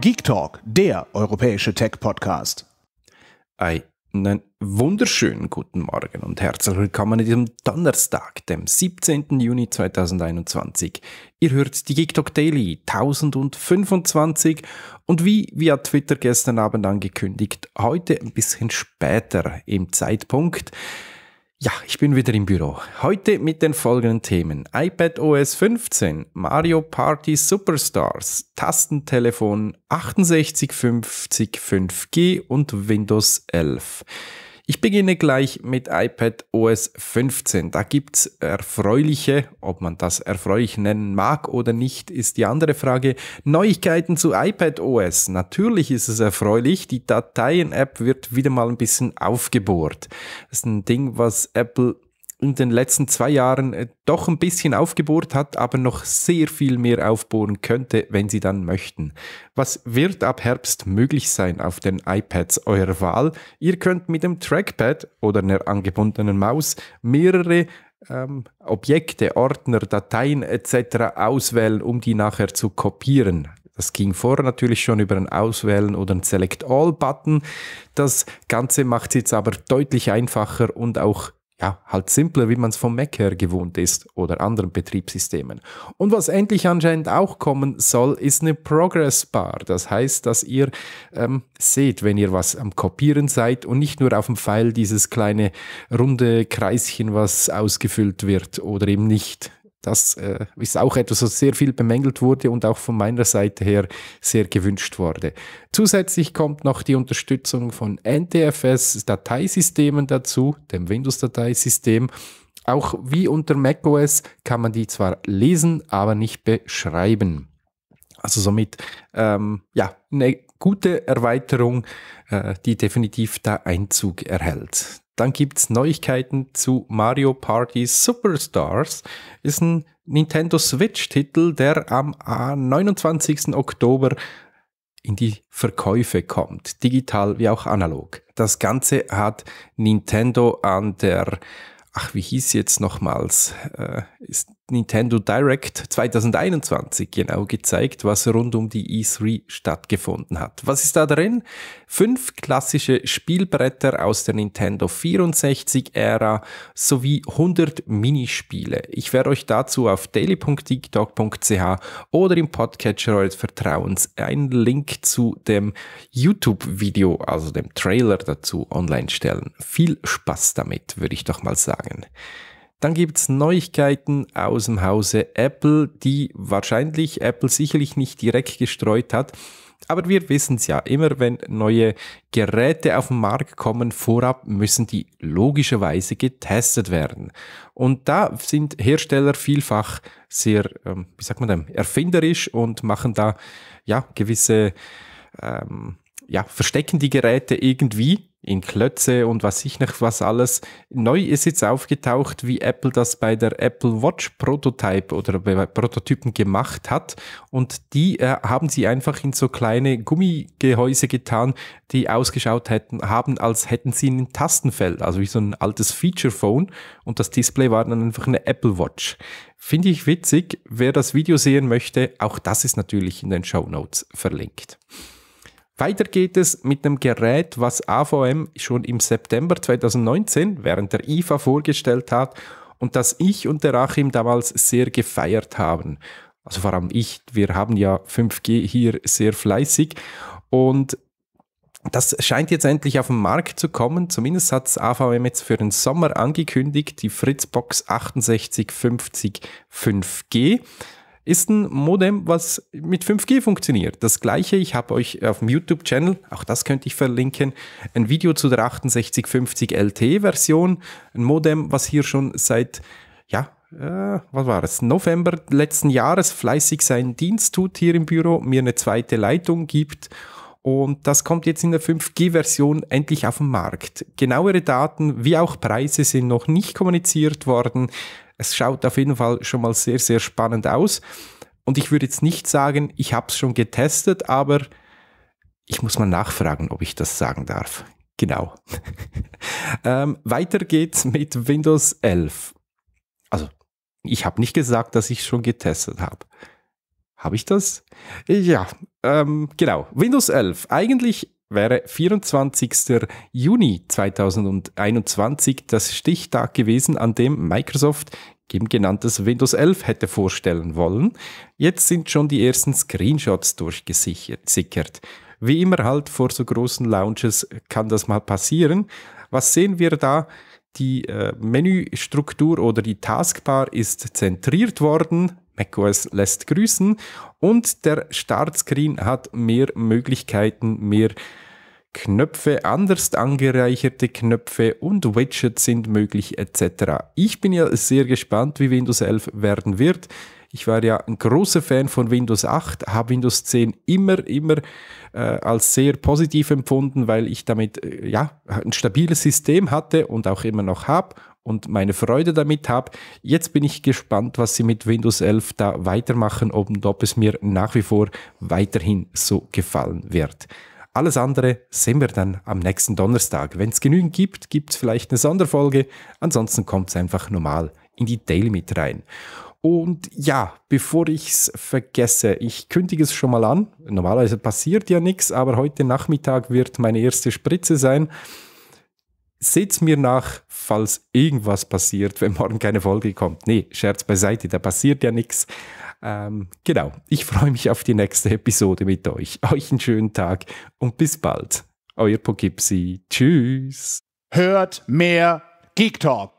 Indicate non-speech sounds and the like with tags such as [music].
Geek Talk, der europäische Tech-Podcast. Einen wunderschönen guten Morgen und herzlich willkommen an diesem Donnerstag, dem 17. Juni 2021. Ihr hört die Geek Talk Daily 1025 und wie via Twitter gestern Abend angekündigt, heute ein bisschen später im Zeitpunkt. Ja, ich bin wieder im Büro. Heute mit den folgenden Themen: iPad OS 15, Mario Party Superstars, Tastentelefon 6850 5G und Windows 11. Ich beginne gleich mit iPad OS 15. Da gibt es erfreuliche, ob man das erfreulich nennen mag oder nicht, ist die andere Frage. Neuigkeiten zu iPad OS. Natürlich ist es erfreulich, die Dateien-App wird wieder mal ein bisschen aufgebohrt. Das ist ein Ding, was Apple in den letzten zwei Jahren äh, doch ein bisschen aufgebohrt hat, aber noch sehr viel mehr aufbohren könnte, wenn Sie dann möchten. Was wird ab Herbst möglich sein auf den iPads eurer Wahl? Ihr könnt mit dem Trackpad oder einer angebundenen Maus mehrere ähm, Objekte, Ordner, Dateien etc. auswählen, um die nachher zu kopieren. Das ging vorher natürlich schon über ein Auswählen oder ein Select All-Button. Das Ganze macht es jetzt aber deutlich einfacher und auch ja, halt simpler, wie man es vom Mac her gewohnt ist oder anderen Betriebssystemen. Und was endlich anscheinend auch kommen soll, ist eine Progress Bar. Das heißt, dass ihr ähm, seht, wenn ihr was am Kopieren seid und nicht nur auf dem Pfeil dieses kleine runde Kreischen, was ausgefüllt wird oder eben nicht. Das äh, ist auch etwas, was sehr viel bemängelt wurde und auch von meiner Seite her sehr gewünscht wurde. Zusätzlich kommt noch die Unterstützung von NTFS-Dateisystemen dazu, dem Windows-Dateisystem. Auch wie unter macOS kann man die zwar lesen, aber nicht beschreiben. Also somit ähm, ja, eine gute Erweiterung, äh, die definitiv da Einzug erhält. Dann gibt es Neuigkeiten zu Mario Party Superstars. Ist ein Nintendo Switch-Titel, der am 29. Äh, Oktober in die Verkäufe kommt, digital wie auch analog. Das Ganze hat Nintendo an der, ach, wie hieß jetzt nochmals, äh, ist Nintendo Direct 2021 genau gezeigt, was rund um die E3 stattgefunden hat. Was ist da drin? Fünf klassische Spielbretter aus der Nintendo 64-Ära sowie 100 Minispiele. Ich werde euch dazu auf daily.tiktok.ch oder im Podcatcher eures Vertrauens einen Link zu dem YouTube-Video, also dem Trailer dazu, online stellen. Viel Spaß damit, würde ich doch mal sagen. Dann gibt es Neuigkeiten aus dem Hause Apple, die wahrscheinlich Apple sicherlich nicht direkt gestreut hat. Aber wir wissen es ja, immer wenn neue Geräte auf den Markt kommen, vorab müssen die logischerweise getestet werden. Und da sind Hersteller vielfach sehr, ähm, wie sagt man denn, erfinderisch und machen da ja gewisse ähm, ja, verstecken die Geräte irgendwie in Klötze und was ich noch was alles. Neu ist jetzt aufgetaucht, wie Apple das bei der Apple Watch Prototype oder bei Prototypen gemacht hat. Und die äh, haben sie einfach in so kleine Gummigehäuse getan, die ausgeschaut hätten, haben, als hätten sie ein Tastenfeld, also wie so ein altes Feature Phone. Und das Display war dann einfach eine Apple Watch. Finde ich witzig. Wer das Video sehen möchte, auch das ist natürlich in den Show Notes verlinkt. Weiter geht es mit einem Gerät, was AVM schon im September 2019 während der IFA vorgestellt hat und das ich und der Achim damals sehr gefeiert haben. Also vor allem ich, wir haben ja 5G hier sehr fleißig und das scheint jetzt endlich auf den Markt zu kommen. Zumindest hat es AVM jetzt für den Sommer angekündigt, die Fritzbox 6850 5G ist ein Modem, was mit 5G funktioniert. Das gleiche, ich habe euch auf dem YouTube-Channel, auch das könnte ich verlinken, ein Video zu der 6850 LTE-Version, ein Modem, was hier schon seit, ja, äh, was war es, November letzten Jahres fleißig seinen Dienst tut hier im Büro, mir eine zweite Leitung gibt und das kommt jetzt in der 5G-Version endlich auf den Markt. Genauere Daten wie auch Preise sind noch nicht kommuniziert worden. Es schaut auf jeden Fall schon mal sehr, sehr spannend aus. Und ich würde jetzt nicht sagen, ich habe es schon getestet, aber ich muss mal nachfragen, ob ich das sagen darf. Genau. [laughs] ähm, weiter geht's mit Windows 11. Also, ich habe nicht gesagt, dass ich schon getestet habe. Habe ich das? Ja, ähm, genau. Windows 11. Eigentlich wäre 24. Juni 2021 das Stichtag gewesen, an dem Microsoft eben genanntes Windows 11 hätte vorstellen wollen. Jetzt sind schon die ersten Screenshots durchgesickert. Wie immer halt vor so großen Launches kann das mal passieren. Was sehen wir da? Die äh, Menüstruktur oder die Taskbar ist zentriert worden. macOS lässt grüßen und der Startscreen hat mehr Möglichkeiten, mehr Knöpfe, anders angereicherte Knöpfe und Widgets sind möglich etc. Ich bin ja sehr gespannt, wie Windows 11 werden wird. Ich war ja ein großer Fan von Windows 8, habe Windows 10 immer, immer äh, als sehr positiv empfunden, weil ich damit äh, ja, ein stabiles System hatte und auch immer noch habe und meine Freude damit habe. Jetzt bin ich gespannt, was sie mit Windows 11 da weitermachen und ob es mir nach wie vor weiterhin so gefallen wird. Alles andere sehen wir dann am nächsten Donnerstag. Wenn es genügend gibt, gibt es vielleicht eine Sonderfolge. Ansonsten kommt es einfach normal in die Daily mit rein. Und ja, bevor ich es vergesse, ich kündige es schon mal an. Normalerweise passiert ja nichts, aber heute Nachmittag wird meine erste Spritze sein. Seht's mir nach, falls irgendwas passiert, wenn morgen keine Folge kommt. Nee, Scherz beiseite, da passiert ja nichts. Ähm, genau, ich freue mich auf die nächste Episode mit euch. [laughs] Euch einen schönen Tag und bis bald. Euer Pogipsi. Tschüss. Hört mehr Geek Talk.